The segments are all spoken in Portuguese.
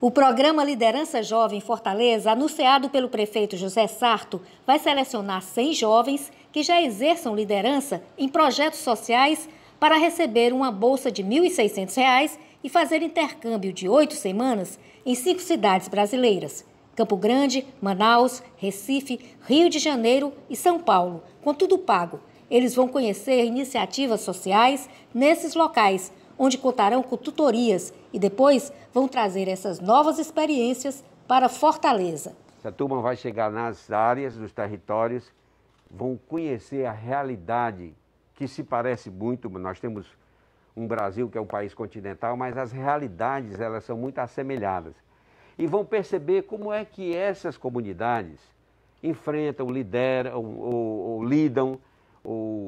O programa Liderança Jovem Fortaleza, anunciado pelo prefeito José Sarto, vai selecionar 100 jovens que já exerçam liderança em projetos sociais para receber uma bolsa de R$ 1.600 e fazer intercâmbio de oito semanas em cinco cidades brasileiras: Campo Grande, Manaus, Recife, Rio de Janeiro e São Paulo, com tudo pago. Eles vão conhecer iniciativas sociais nesses locais onde contarão com tutorias e depois vão trazer essas novas experiências para Fortaleza. Essa turma vai chegar nas áreas, nos territórios, vão conhecer a realidade que se parece muito, nós temos um Brasil que é um país continental, mas as realidades elas são muito assemelhadas. E vão perceber como é que essas comunidades enfrentam, lideram ou, ou lidam ou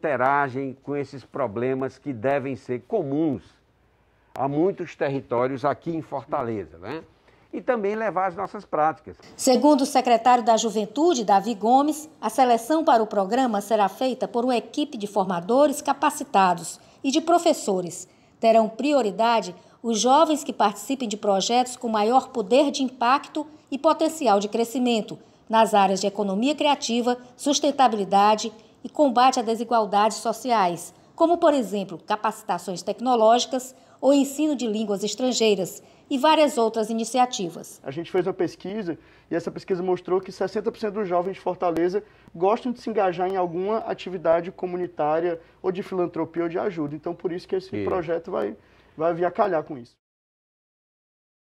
interagem com esses problemas que devem ser comuns a muitos territórios aqui em Fortaleza, né? E também levar as nossas práticas. Segundo o secretário da Juventude, Davi Gomes, a seleção para o programa será feita por uma equipe de formadores capacitados e de professores. Terão prioridade os jovens que participem de projetos com maior poder de impacto e potencial de crescimento nas áreas de economia criativa, sustentabilidade e combate a desigualdades sociais, como, por exemplo, capacitações tecnológicas ou ensino de línguas estrangeiras e várias outras iniciativas. A gente fez uma pesquisa e essa pesquisa mostrou que 60% dos jovens de Fortaleza gostam de se engajar em alguma atividade comunitária ou de filantropia ou de ajuda. Então, por isso que esse e... projeto vai, vai vir a calhar com isso.